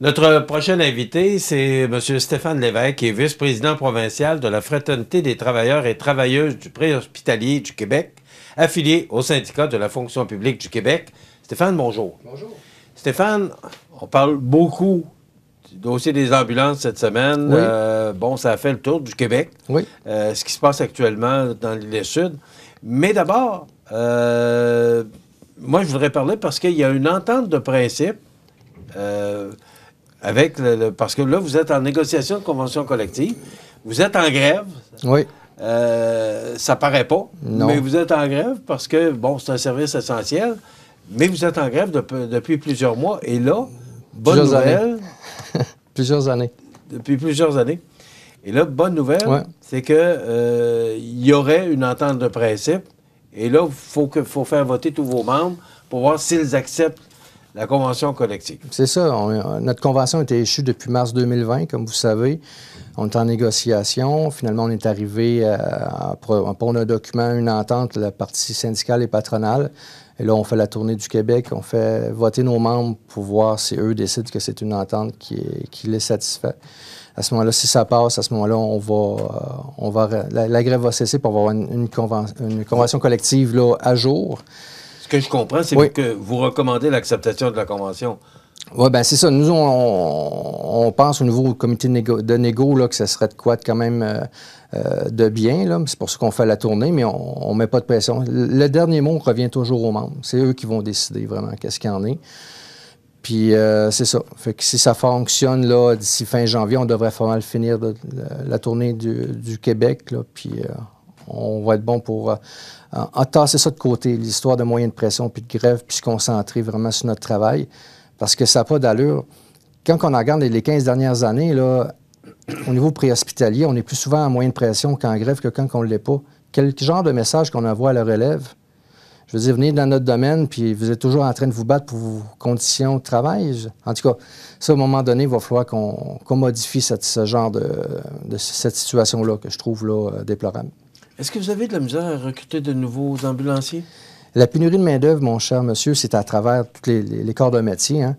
Notre prochain invité, c'est M. Stéphane Lévesque, qui est vice-président provincial de la Fraternité des travailleurs et travailleuses du préhospitalier du Québec, affilié au syndicat de la fonction publique du Québec. Stéphane, bonjour. Bonjour. Stéphane, on parle beaucoup du dossier des ambulances cette semaine. Euh, bon, ça a fait le tour du Québec. Oui. Euh, ce qui se passe actuellement dans l'île Sud. Mais d'abord, euh, moi, je voudrais parler parce qu'il y a une entente de principe avec parce que là, vous êtes en négociation de convention collective. Vous êtes en grève. Oui. Euh, ça paraît pas, mais vous êtes en grève parce que, bon, c'est un service essentiel, mais vous êtes en grève depuis plusieurs mois. Et là, bonne nouvelle. plusieurs années. Depuis plusieurs années. Et là, bonne nouvelle, c'est qu'il euh, y aurait une entente de principe. Et là, il faut, que, faut faire voter tous vos membres pour voir s'ils acceptent la convention collective. C'est ça. Euh, notre convention était échue depuis mars 2020, comme vous savez. On est en négociation. Finalement, on est arrivé à, euh, prendre pour un document, une entente, la partie syndicale et patronale. Et là, on fait la tournée du Québec, on fait voter nos membres pour voir si eux décident que c'est une entente qui, les satisfait. À ce moment-là, si ça passe, à ce moment-là, on va, euh, on va la, grève va cesser pour avoir une, une convention collective là, à jour. Ce que je comprends, c'est que vous recommandez l'acceptation de la Convention. Oui, ben c'est ça. Nous, on, pense au nouveau comité de négo, là, que ça serait de quoi de quand même euh, euh, de bien. C'est pour ça qu'on fait la tournée, mais on ne met pas de pression. Le, dernier mot revient toujours aux membres. C'est eux qui vont décider vraiment qu'est-ce qu'il y en est. Puis euh, c'est ça. Fait que si ça fonctionne d'ici fin janvier, on devrait mal finir la tournée du, Québec. Là, puis on va être bon pour euh, entasser ça de côté, l'histoire de moyens de pression puis de grève, puis se concentrer vraiment sur notre travail, parce que ça n'a pas d'allure. Quand on regarde les 15 dernières années, là, au niveau préhospitalier, on est plus souvent en moyens de pression qu'en grève que quand on ne l'est pas. Quel genre de message qu'on envoie à la relève? Je veux dire, venez dans notre domaine, puis vous êtes toujours en train de vous battre pour vos conditions de travail. En tout cas, ça, à un moment donné, il va falloir qu'on modifie ce genre de, cette situation-là que je trouve là, euh, déplorable. Est-ce que vous avez de la misère à recruter de nouveaux ambulanciers? La pénurie de main-d'œuvre, mon cher monsieur, c'est à travers tous les, corps de métier. Hein.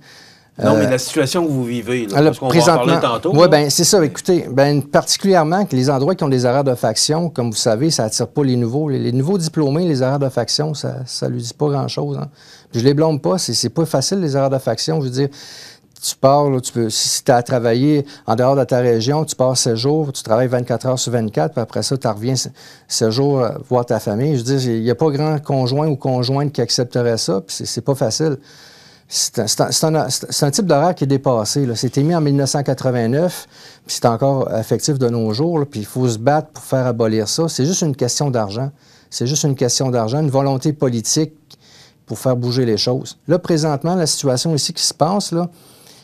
Non, mais euh, la situation que vous vivez, là, parce qu'on va en parler tantôt. Oui, bien, c'est ça. Écoutez, ben, particulièrement que les endroits qui ont des erreurs de faction, comme vous savez, ça attire pas les nouveaux. Les, nouveaux diplômés, les erreurs de faction, ça ne lui dit pas grand-chose. Hein. Je les blâme pas. C'est pas facile, les erreurs de faction. Je veux dire, tu pars, tu peux, si tu as travaillé en dehors de ta région, tu pars 7 jours, tu travailles 24 heures sur 24, puis après ça, tu reviens 7 jours euh, voir ta famille. Je dis, il n'y a pas grand conjoint ou conjointe qui accepterait ça, puis c'est pas facile. C'est un, type d'horaire qui est dépassé. C'était mis en 1989, puis c'est encore effectif de nos jours, puis il faut se battre pour faire abolir ça. C'est juste une question d'argent. C'est juste une question d'argent, une volonté politique pour faire bouger les choses. Là, présentement, la situation ici qui se passe, là,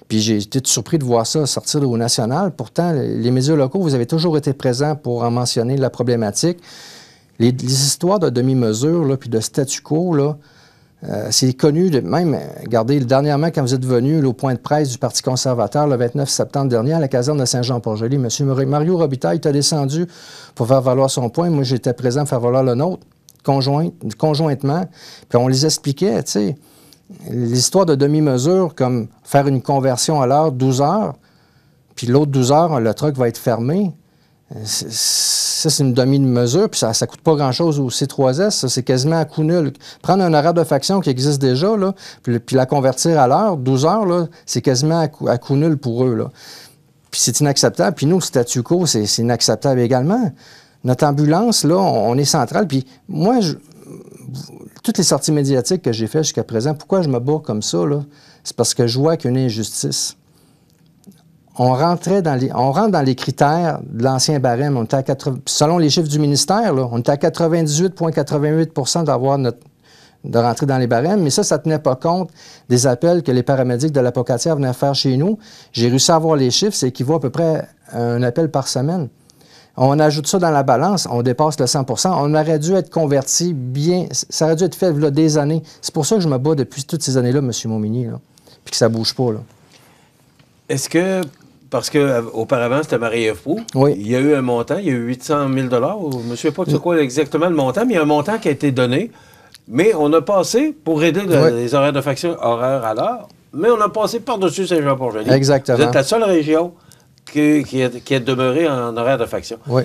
puis j'ai été surpris de voir ça sortir au national. Pourtant, les médias locaux, vous avez toujours été présents pour en mentionner la problématique. Les, histoires de demi-mesure, puis de statu quo, euh, c'est connu, de, même, regardez, dernièrement, quand vous êtes venu au point de presse du Parti conservateur le 29 septembre dernier à la caserne de Saint-Jean-Port-Joli, M. Mario Robitaille est descendu pour faire valoir son point. Moi, j'étais présent pour faire valoir le nôtre, conjointement. Puis on les expliquait, tu sais l'histoire de demi-mesure, comme faire une conversion à l'heure 12 heures, puis l'autre 12 heures, le truck va être fermé. Ça, c'est une demi-mesure, puis ça ne coûte pas grand-chose au C3S, c'est quasiment à coût nul. Prendre un horaire de faction qui existe déjà, là, puis, la convertir à l'heure, 12 heures, c'est quasiment à coût, nul pour eux. Là. Puis c'est inacceptable. Puis nous, le statu quo, c'est inacceptable également. Notre ambulance, là, on, on est central. Puis moi, je, toutes les sorties médiatiques que j'ai faites jusqu'à présent, pourquoi je me bourre comme ça, c'est parce que je vois qu'il y a une injustice. On, rentrait dans les, on rentre dans les critères de l'ancien barème. On selon les chiffres du ministère, on était à 98,88 d'avoir de rentrer dans les barèmes, mais ça, ça ne tenait pas compte des appels que les paramédics de l'apocatière venaient faire chez nous. J'ai réussi à avoir les chiffres, c'est équivaut à peu près un appel par semaine on ajoute ça dans la balance, on dépasse le 100 On aurait dû être converti bien, ça aurait dû être fait des années. C'est pour ça que je me bats depuis toutes ces années-là, M. Montminy, là, puis que ça bouge pas. Est-ce que, parce qu'auparavant, c'était Marie-Ève oui. il y a eu un montant, il y a eu 800 000 ou je ne sais pas ce quoi exactement le montant, mais il y a un montant qui a été donné, mais on a passé, pour aider les horaires de faction, horaires à l'heure, mais on a passé par-dessus jean port Exactement. Vous êtes la seule région qui, qui, est, demeuré en horaire de faction. Oui.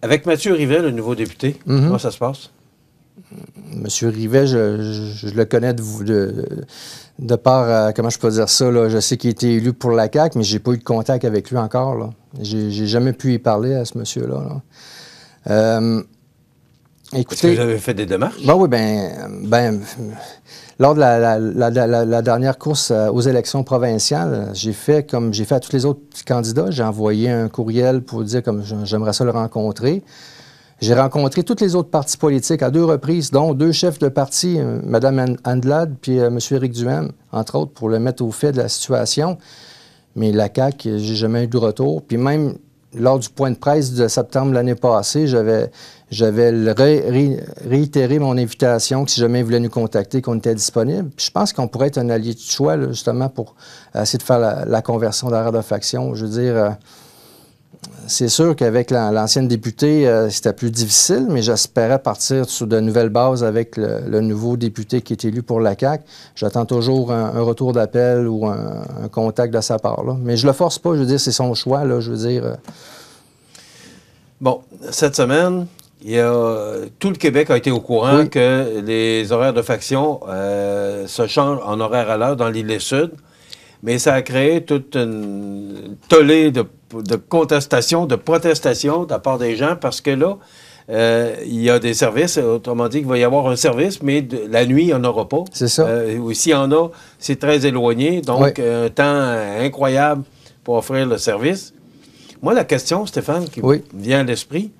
Avec Mathieu Rivet, le nouveau député, mhm. comment ça se passe? Monsieur Rivet, je, le connais de, de, par, euh, comment je peux dire ça, je sais qu'il a été élu pour la CAQ, mais j'ai pas eu de contact avec lui encore. J'ai jamais pu y parler à ce monsieur-là. Euh, Écoutez, Est-ce que vous avez fait des démarches? Bah oui, ben, ben, lors de la, dernière course euh, aux élections provinciales, j'ai fait comme j'ai fait à tous les autres candidats, j'ai envoyé un courriel pour dire comme j'aimerais ça le rencontrer. J'ai rencontré toutes les autres partis politiques à deux reprises, dont deux chefs de parti, euh, Mme Andlade puis euh, M. Éric Duhem, entre autres, pour le mettre au fait de la situation. Mais la CAQ, j'ai jamais eu de retour. Puis même lors du point de presse de septembre l'année passée, j'avais, j'avais réitéré mon invitation que si jamais ils voulaient nous contacter, qu'on était disponible. je pense qu'on pourrait être un allié de choix, justement, pour essayer de faire la, conversion de la Je veux dire, euh, c'est sûr qu'avec l'ancienne députée, euh, c'était plus difficile, mais j'espérais partir sur de nouvelles bases avec le, nouveau député qui est élu pour la CAQ. J'attends toujours un, retour d'appel ou un, contact de sa part. Mais je le force pas, je veux dire, c'est son choix, je veux dire. Euh. Bon, cette semaine, il euh, tout le Québec a été au courant que les horaires de faction se changent en horaires à l'heure dans l'île Sud mais ça a créé toute une tollée de, contestations, de protestations de la part des gens parce que là, euh, il y a des services, autrement dit, qu'il va y avoir un service, mais de, la nuit, il n'y en aura pas. C'est ça. Euh, ou s'il y en a, c'est très éloigné, donc un temps incroyable pour offrir le service. Moi, la question, Stéphane, qui vient à l'esprit,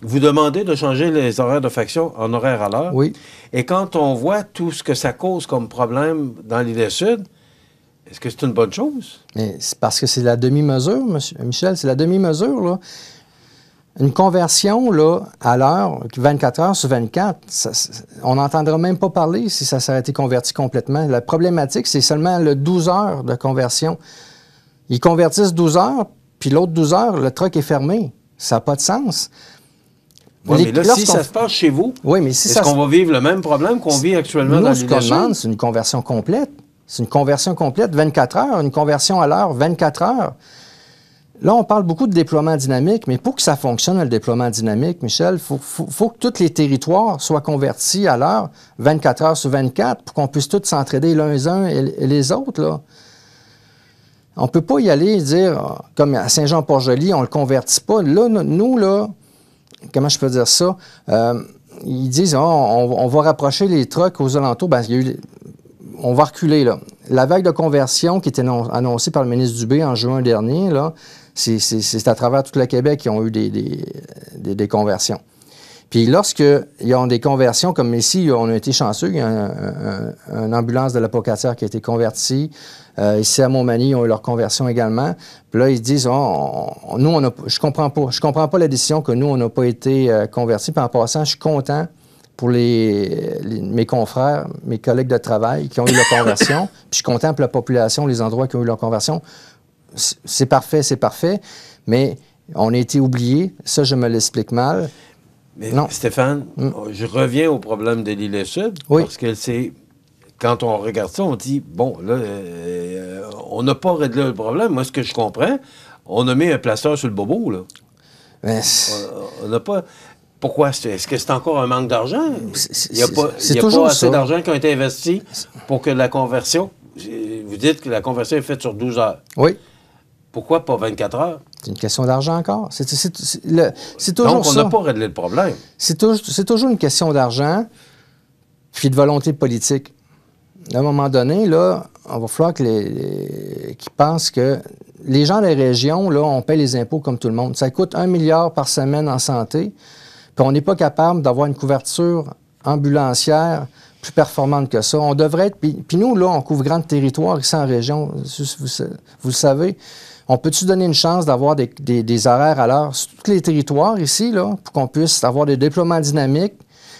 vous demandez de changer les horaires de faction en horaires à l'heure. Oui. Et quand on voit tout ce que ça cause comme problème dans l'île Sud, est-ce que c'est une bonne chose? Mais c'est parce que c'est la demi-mesure, Michel, c'est la demi-mesure, là. Une conversion, là, à l'heure, 24 heures sur 24, on n'entendra même pas parler si ça s'est été converti complètement. La problématique, c'est seulement le 12 heures de conversion. Ils convertissent 12 heures, puis l'autre 12 heures, le truc est fermé. Ça n'a pas de sens. Oui, mais là, si ça se passe chez vous, est-ce qu'on va vivre le même problème qu'on vit actuellement dans ce qu'on c'est une conversion complète. C'est une conversion complète, 24 heures, une conversion à l'heure, 24 heures. Là, on parle beaucoup de déploiement dynamique, mais pour que ça fonctionne, le déploiement dynamique, Michel, il faut, que tous les territoires soient convertis à l'heure, 24 heures sur 24, pour qu'on puisse tous s'entraider les uns et les autres. Là. On ne peut pas y aller et dire, comme à Saint-Jean-Port-Joli, on ne le convertit pas. Là, nous, là, comment je peux dire ça? Euh, ils disent, ah, on, va rapprocher les trucks aux alentours. Ben, il y a eu on va reculer, là. La vague de conversion qui était annoncée par le ministre Dubé en juin dernier, là, c'est à travers tout le Québec qu'ils ont eu des, conversions. Puis lorsqu'ils ont des conversions, comme ici, on a été chanceux, il y a une ambulance de la qui a été convertie. Euh, ici, à Montmagny, ils ont eu leur conversion également. Puis là, ils disent, oh, nous, je comprends pas, je comprends pas la décision que nous, on n'a pas été euh, convertis. Puis en passant, je suis content pour les, mes confrères, mes collègues de travail qui ont eu leur conversion, puis je contemple la population, les endroits qui ont eu leur conversion. C'est parfait, c'est parfait, mais on a été oubliés. Ça, je me l'explique mal. Mais non. Stéphane, hmm. je reviens au problème de l'île Sud, oui. parce que c'est quand on regarde ça, on dit, bon, là, euh, on n'a pas réglé le problème. Moi, ce que je comprends, on a mis un placeur sur le bobo, là. Ben, on n'a pas. Pourquoi? Est-ce que c'est encore un manque d'argent? Il n'y a pas, assez d'argent qui a été investi pour que la conversion. Vous dites que la conversion est faite sur 12 heures. Oui. Pourquoi pas 24 heures? C'est une question d'argent encore. C'est toujours Donc, on n'a pas réglé le problème. C'est toujours une question d'argent puis de volonté politique. À un moment donné, là, on va falloir qu'ils pensent que les gens des régions, là, on paye les impôts comme tout le monde. Ça coûte un milliard par semaine en santé on n'est pas capable d'avoir une couverture ambulancière plus performante que ça. On devrait être. Puis, nous, là, on couvre grand territoire ici en région. Vous, le savez. On peut-tu donner une chance d'avoir des, horaires à l'heure sur tous les territoires ici, là, pour qu'on puisse avoir des déploiements dynamiques,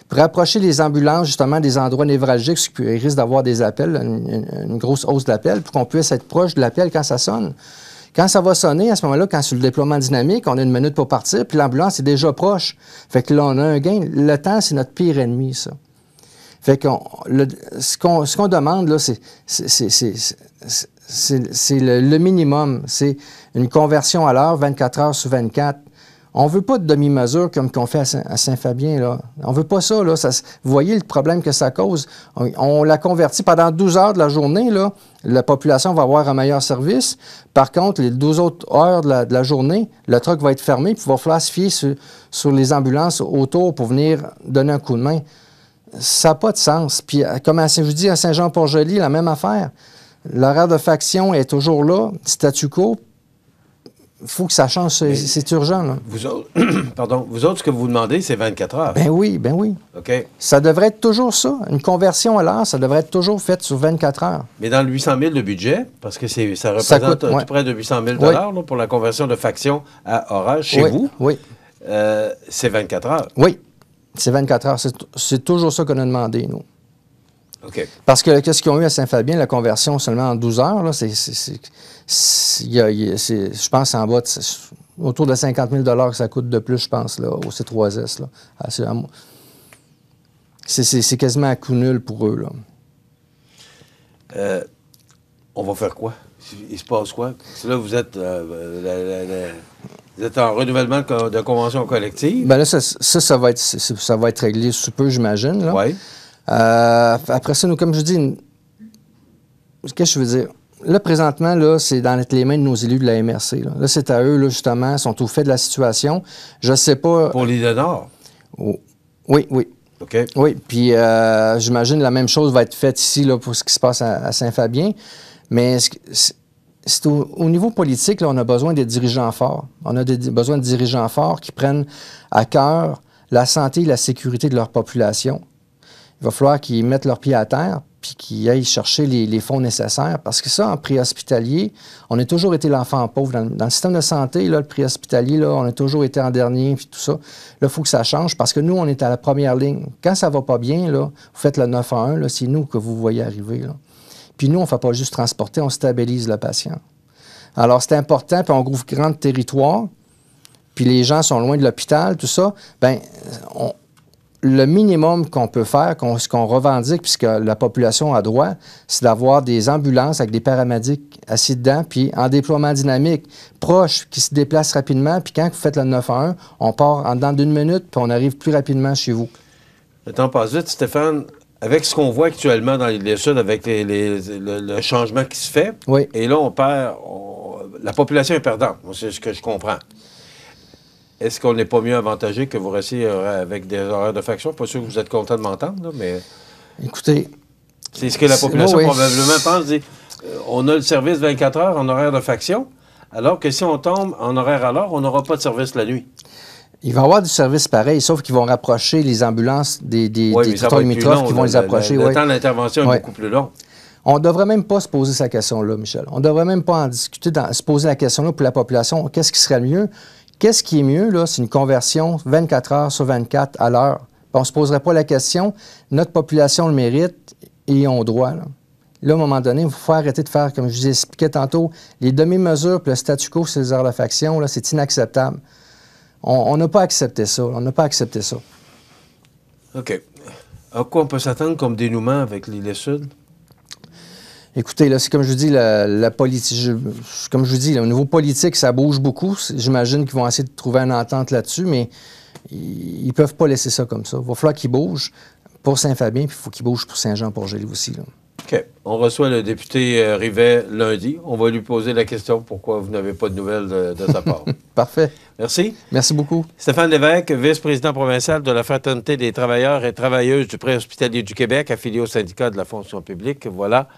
pour rapprocher les ambulances justement des endroits névralgiques, qui risquent d'avoir des appels, une, grosse hausse d'appels, pour qu'on puisse être proche de l'appel quand ça sonne. Quand ça va sonner, à ce moment-là, quand c'est le déploiement dynamique, on a une minute pour partir, puis l'ambulance est déjà proche. Fait que là, on a un gain. Le temps, c'est notre pire ennemi, ça. Fait que ce qu'on demande, là, c'est le, le minimum. C'est une conversion à l'heure, 24 heures sur 24 on ne veut pas de demi-mesure comme qu'on fait à Saint-Fabien. On ne veut pas ça, ça, Vous voyez le problème que ça cause. On, la convertit pendant 12 heures de la journée. Là, la population va avoir un meilleur service. Par contre, les 12 autres heures de la, journée, le truck va être fermé. Puis il va falloir se fier sur, les ambulances autour pour venir donner un coup de main. Ça n'a pas de sens. Puis, euh, comme je vous dis, à Saint-Jean-Port-Joli, la même affaire. L'horaire de faction est toujours là, statu quo faut que ça change. C'est urgent, Vous autres, pardon, vous autres, ce que vous demandez, c'est 24 heures. Ben oui, ben oui. OK. Ça devrait être toujours ça. Une conversion à l'heure, ça devrait être toujours faite sur 24 heures. Mais dans le 800 000 de budget, parce que ça représente ça près de 800 000 pour la conversion de faction à orage chez vous. Oui. Euh, c'est 24 heures. Oui. C'est 24 heures. C'est toujours ça qu'on a demandé, nous. Parce que qu'est-ce qu'ils ont eu à Saint-Fabien, la conversion seulement en 12 heures, là, c'est, je pense en bas, autour de 50 000 que ça coûte de plus, je pense, là, au C3S. Ah, c'est, quasiment à coup nul pour eux. Là. Euh, on va faire quoi? Il se passe quoi? vous êtes, euh, vous êtes en renouvellement de convention collective. Ben là, ça, ça, va être, ça va être réglé sous peu, j'imagine. Oui. Euh, après ça, nous, comme je dis, qu'est-ce que je veux dire? Là, présentement, là, c'est dans les mains de nos élus de la MRC. Là, c'est à eux, là, justement, sont au fait de la situation. Je ne sais pas. Pour l'île Nord? Oh, oui, oui. OK. Oui, puis euh, j'imagine la même chose va être faite ici là, pour ce qui se passe à, Saint-Fabien. Mais c'est au, niveau politique, là, on a besoin des dirigeants forts. On a besoin de dirigeants forts qui prennent à cœur la santé et la sécurité de leur population il va falloir qu'ils mettent leurs pieds à terre puis qu'ils aillent chercher les, fonds nécessaires. Parce que ça, en préhospitalier, on a toujours été l'enfant pauvre. Dans, le système de santé, là, le préhospitalier, on a toujours été en dernier, puis tout ça. Là, il faut que ça change parce que nous, on est à la première ligne. Quand ça va pas bien, là, vous faites le 9 à 1, c'est nous que vous voyez arriver. Puis nous, on ne fait pas juste transporter, on stabilise le patient. Alors, c'est important, puis on couvre grand territoire, puis les gens sont loin de l'hôpital, tout ça. Bien, on, le minimum qu'on peut faire, ce qu'on revendique, puisque la population a droit, c'est d'avoir des ambulances avec des paramédics assis dedans, puis en déploiement dynamique, proche, qui se déplacent rapidement, puis quand vous faites le 9-1, on part en dedans d'une minute, puis on arrive plus rapidement chez vous. Le temps passe vite, Stéphane. Avec ce qu'on voit actuellement dans les Sud, avec le, changement qui se fait, et là, on perd, la population est perdante, c'est ce que je comprends. Est-ce qu'on n'est pas mieux avantagé que vous restiez euh, avec des horaires de faction? Pas sûr que vous êtes content de m'entendre, mais. Écoutez. C'est ce que la population probablement pense. Euh, on a le service 24 heures en horaire de faction, alors que si on tombe en horaire à l'heure, on n'aura pas de service la nuit. Il va y avoir du service pareil, sauf qu'ils vont rapprocher les ambulances des, des, limitrophes qui vont les approcher. Le, le, temps d'intervention est beaucoup plus long. On ne devrait même pas se poser cette question-là, Michel. On ne devrait même pas en discuter, se poser la question-là pour la population. Qu'est-ce qui serait mieux? Qu'est-ce qui est mieux, là? C'est une conversion 24 heures sur 24 à l'heure. On ne se poserait pas la question, notre population le mérite et on ont droit. Là. là. à un moment donné, il faut arrêter de faire, comme je vous expliquais tantôt, les demi-mesures et le statu quo sur les là, c'est inacceptable. On n'a pas accepté ça. On n'a pas accepté ça. OK. À quoi on peut s'attendre comme dénouement avec l'île Sud? Écoutez, là, c'est comme je vous dis, la, politique. Comme je vous dis, au niveau politique, ça bouge beaucoup. J'imagine qu'ils vont essayer de trouver une entente là-dessus, mais ils ne peuvent pas laisser ça comme ça. Il va falloir qu'ils bougent pour Saint-Fabien, puis il faut qu'ils bouge pour saint jean pour gély aussi. OK. On reçoit le député euh, Rivet lundi. On va lui poser la question pourquoi vous n'avez pas de nouvelles de, de sa part. Parfait. Merci. Merci beaucoup. Stéphane Lévesque, vice-président provincial de la Fraternité des travailleurs et travailleuses du Préhospitalier du Québec, affilié au syndicat de la fonction publique. Voilà.